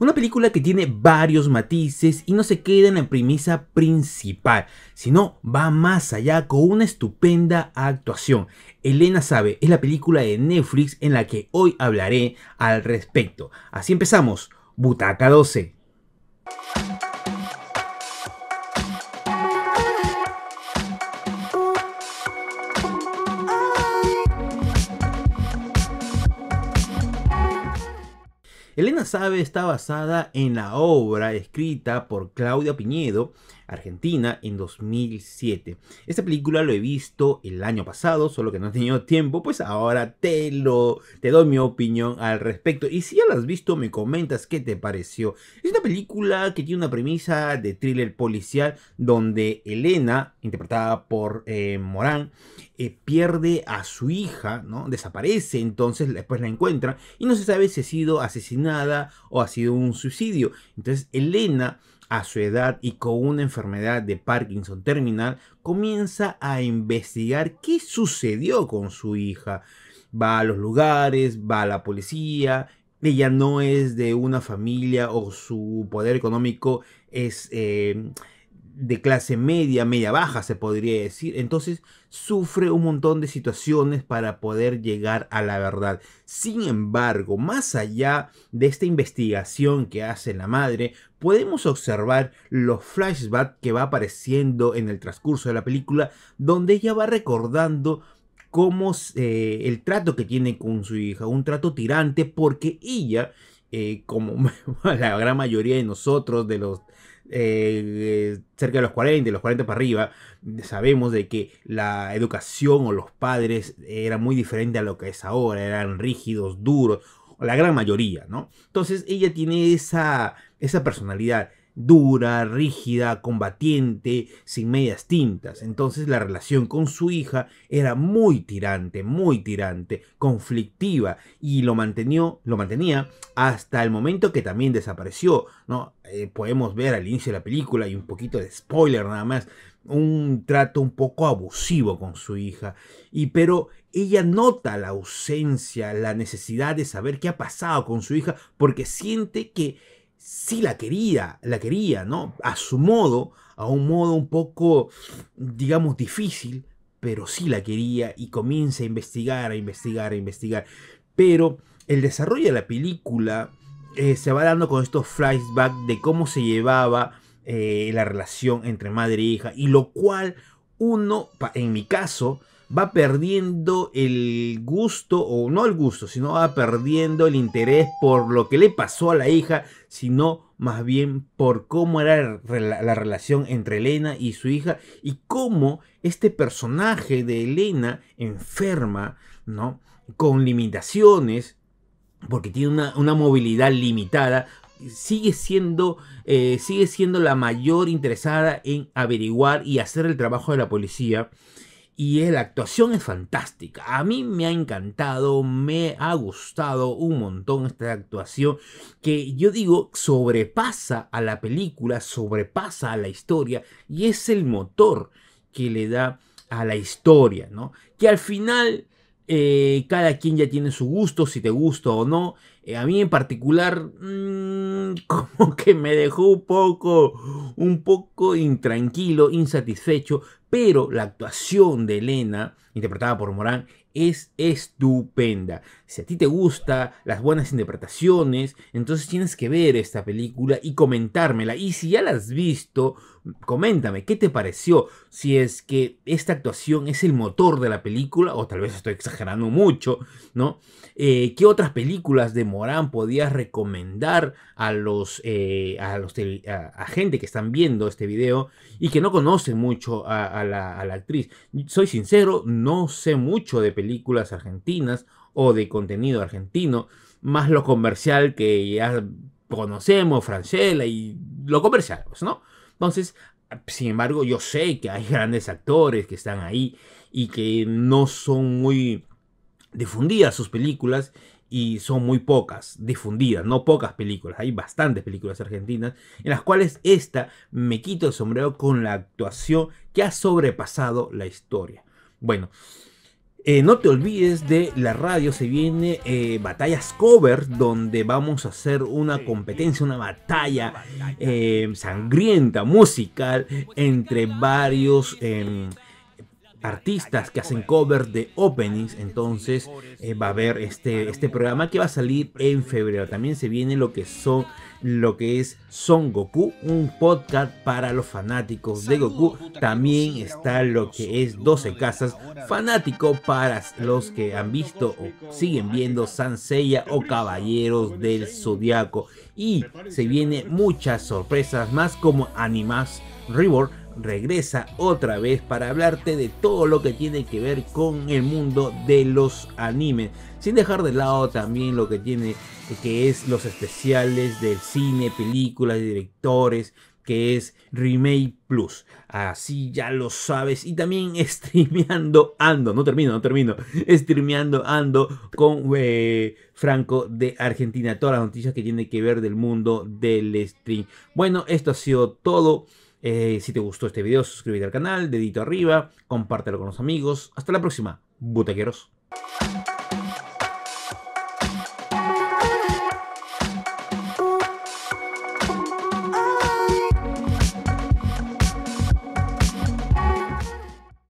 Una película que tiene varios matices y no se queda en la premisa principal, sino va más allá con una estupenda actuación. Elena sabe, es la película de Netflix en la que hoy hablaré al respecto. Así empezamos, Butaca 12. Elena Sabe está basada en la obra escrita por Claudia Piñedo Argentina en 2007. Esta película lo he visto el año pasado, solo que no he tenido tiempo, pues ahora te lo te doy mi opinión al respecto. Y si ya la has visto, me comentas qué te pareció. Es una película que tiene una premisa de thriller policial donde Elena, interpretada por eh, Morán, eh, pierde a su hija, ¿no? Desaparece, entonces después la encuentra y no se sabe si ha sido asesinada o ha sido un suicidio. Entonces Elena a su edad y con una enfermedad de Parkinson terminal, comienza a investigar qué sucedió con su hija. Va a los lugares, va a la policía, ella no es de una familia o su poder económico es... Eh, de clase media, media baja se podría decir. Entonces sufre un montón de situaciones para poder llegar a la verdad. Sin embargo, más allá de esta investigación que hace la madre, podemos observar los flashbacks que va apareciendo en el transcurso de la película, donde ella va recordando cómo eh, el trato que tiene con su hija, un trato tirante, porque ella, eh, como la gran mayoría de nosotros, de los eh, cerca de los 40, los 40 para arriba, sabemos de que la educación o los padres era muy diferente a lo que es ahora, eran rígidos, duros, la gran mayoría, ¿no? Entonces ella tiene esa, esa personalidad dura, rígida, combatiente, sin medias tintas. Entonces la relación con su hija era muy tirante, muy tirante, conflictiva y lo mantenió, lo mantenía hasta el momento que también desapareció, ¿no? Eh, podemos ver al inicio de la película y un poquito de spoiler nada más, un trato un poco abusivo con su hija y pero ella nota la ausencia, la necesidad de saber qué ha pasado con su hija porque siente que sí la quería, la quería, ¿no? A su modo, a un modo un poco, digamos, difícil, pero sí la quería y comienza a investigar, a investigar, a investigar. Pero el desarrollo de la película eh, se va dando con estos flashbacks de cómo se llevaba eh, la relación entre madre e hija, y lo cual uno, en mi caso, va perdiendo el gusto, o no el gusto, sino va perdiendo el interés por lo que le pasó a la hija, sino más bien por cómo era la, relación entre Elena y su hija y cómo este personaje de Elena enferma, ¿no? Con limitaciones, porque tiene una, movilidad limitada, sigue siendo, eh, sigue siendo la mayor interesada en averiguar y hacer el trabajo de la policía y la actuación es fantástica. A mí me ha encantado, me ha gustado un montón esta actuación que yo digo sobrepasa a la película, sobrepasa a la historia y es el motor que le da a la historia, ¿no? Que al final eh, cada quien ya tiene su gusto, si te gusta o no. Eh, a mí en particular, mm, como que me dejó un poco, un poco intranquilo, insatisfecho. Pero la actuación de Elena, interpretada por Morán, es estupenda. Si a ti te gusta las buenas interpretaciones, entonces tienes que ver esta película y comentármela. Y si ya la has visto, coméntame qué te pareció. Si es que esta actuación es el motor de la película, o tal vez estoy exagerando mucho, ¿no? Eh, ¿Qué otras películas de Morán podías recomendar a los, eh, a, los gente que están viendo este video y que no conocen mucho a, la, la, actriz? Soy sincero, no sé mucho de películas películas argentinas o de contenido argentino, más lo comercial que ya conocemos, Franchella y lo comercial, ¿no? Entonces, sin embargo, yo sé que hay grandes actores que están ahí y que no son muy difundidas sus películas y son muy pocas difundidas, no pocas películas, hay bastantes películas argentinas en las cuales esta me quito el sombrero con la actuación que ha sobrepasado la historia. Bueno, eh, no te olvides de la radio, se viene eh, Batallas Cover, donde vamos a hacer una competencia, una batalla eh, sangrienta, musical, entre varios em, artistas que hacen covers de openings, entonces eh, va a haber este, este programa que va a salir en febrero. También se viene lo que son lo que es Son Goku, un podcast para los fanáticos de Goku. También está lo que es 12 casas fanático para los que han visto o siguen viendo Sansella o Caballeros del Zodiaco. Y se vienen muchas sorpresas más como Animas River regresa otra vez para hablarte de todo lo que tiene que ver con el mundo de los animes. Sin dejar de lado también lo que tiene que es los especiales del cine, películas, directores, que es Remake Plus. Así ya lo sabes. Y también streameando ando. No termino, no termino. Streameando ando con eh, Franco de Argentina. Todas las noticias que tiene que ver del mundo del stream. Bueno, esto ha sido todo. Eh, si te gustó este video, suscríbete al canal, dedito arriba, compártelo con los amigos. Hasta la próxima, butaqueros.